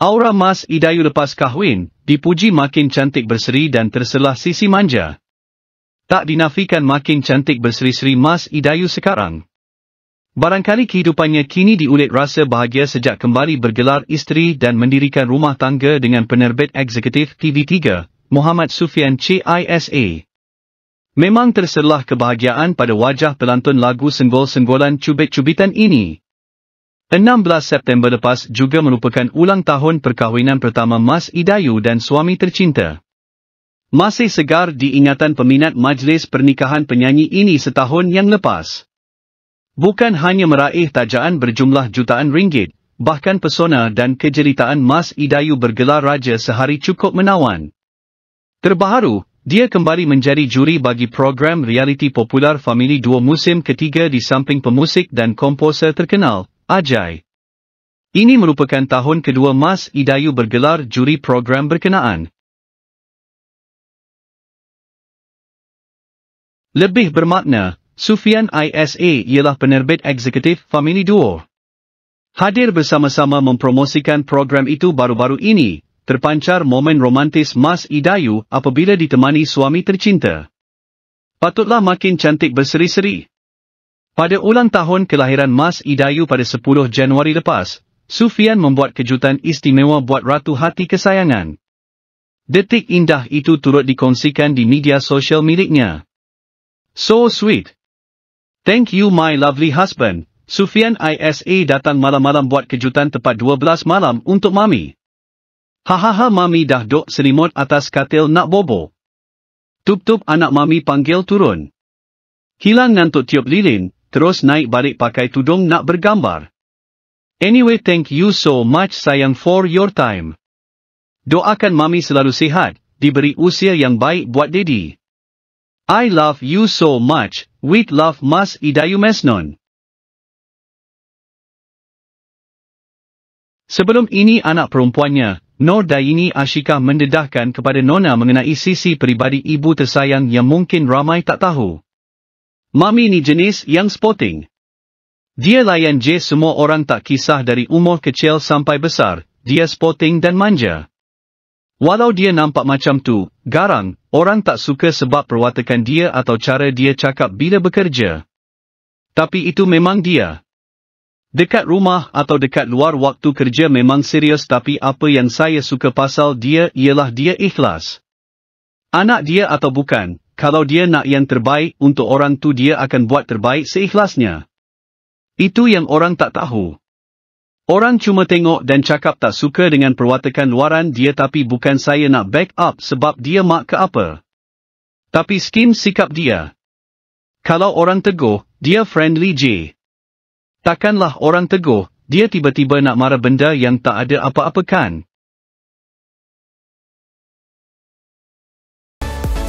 Aura Mas Idayu lepas kahwin, dipuji makin cantik berseri dan terselah sisi manja. Tak dinafikan makin cantik berseri-seri Mas Idayu sekarang. Barangkali kehidupannya kini diulit rasa bahagia sejak kembali bergelar isteri dan mendirikan rumah tangga dengan penerbit eksekutif TV3, Muhammad Sufian CISA. Memang terselah kebahagiaan pada wajah pelantun lagu senggol-senggolan cubit-cubitan ini. 16 September lepas juga merupakan ulang tahun perkahwinan pertama Mas Idayu dan suami tercinta. Masih segar diingatan peminat majlis pernikahan penyanyi ini setahun yang lepas. Bukan hanya meraih tajaan berjumlah jutaan ringgit, bahkan pesona dan kejeritaan Mas Idayu bergelar raja sehari cukup menawan. Terbaru, dia kembali menjadi juri bagi program reality popular Family 2 musim ketiga di samping pemusik dan komposer terkenal, Ajai. Ini merupakan tahun kedua Mas Idayu bergelar juri program berkenaan. Lebih bermakna, Sufian ISA ialah penerbit eksekutif Family Duo. Hadir bersama-sama mempromosikan program itu baru-baru ini, terpancar momen romantis Mas Idayu apabila ditemani suami tercinta. Patutlah makin cantik berseri-seri. Pada ulang tahun kelahiran Mas Idayu pada 10 Januari lepas, Sufian membuat kejutan istimewa buat ratu hati kesayangan. Detik indah itu turut dikongsikan di media sosial miliknya. So sweet. Thank you my lovely husband. Sufian ISA datang malam-malam buat kejutan tepat 12 malam untuk mami. Hahaha mami dah dok selimut atas katil nak bobo. Tup-tup anak mami panggil turun. Hilang ngantuk tiup lilin, terus naik balik pakai tudung nak bergambar. Anyway thank you so much sayang for your time. Doakan mami selalu sihat, diberi usia yang baik buat daddy. I love you so much, with love mas idayu mesnon. Sebelum ini anak perempuannya, Nor Daini Ashika mendedahkan kepada Nona mengenai sisi peribadi ibu tersayang yang mungkin ramai tak tahu. Mami ni jenis yang sporting. Dia layan je semua orang tak kisah dari umur kecil sampai besar, dia sporting dan manja. Walau dia nampak macam tu, garang, orang tak suka sebab perwatakan dia atau cara dia cakap bila bekerja. Tapi itu memang dia. Dekat rumah atau dekat luar waktu kerja memang serius tapi apa yang saya suka pasal dia ialah dia ikhlas. Anak dia atau bukan, kalau dia nak yang terbaik untuk orang tu dia akan buat terbaik seikhlasnya. Itu yang orang tak tahu. Orang cuma tengok dan cakap tak suka dengan perwatakan luaran dia tapi bukan saya nak back up sebab dia mak ke apa. Tapi skim sikap dia. Kalau orang teguh, dia friendly je. Takkanlah orang teguh, dia tiba-tiba nak marah benda yang tak ada apa-apa kan.